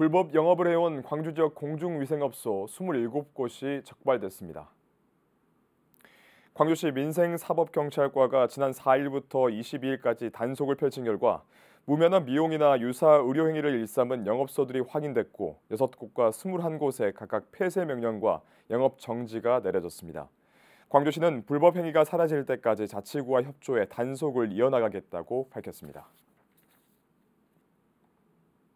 불법 영업을 해온 광주 지역 공중위생업소 27곳이 적발됐습니다. 광주시 민생사법경찰과가 지난 4일부터 22일까지 단속을 펼친 결과 무면허 미용이나 유사 의료 행위를 일삼은 영업소들이 확인됐고 6곳과 21곳에 각각 폐쇄 명령과 영업 정지가 내려졌습니다. 광주시는 불법 행위가 사라질 때까지 자치구와 협조해 단속을 이어나가겠다고 밝혔습니다.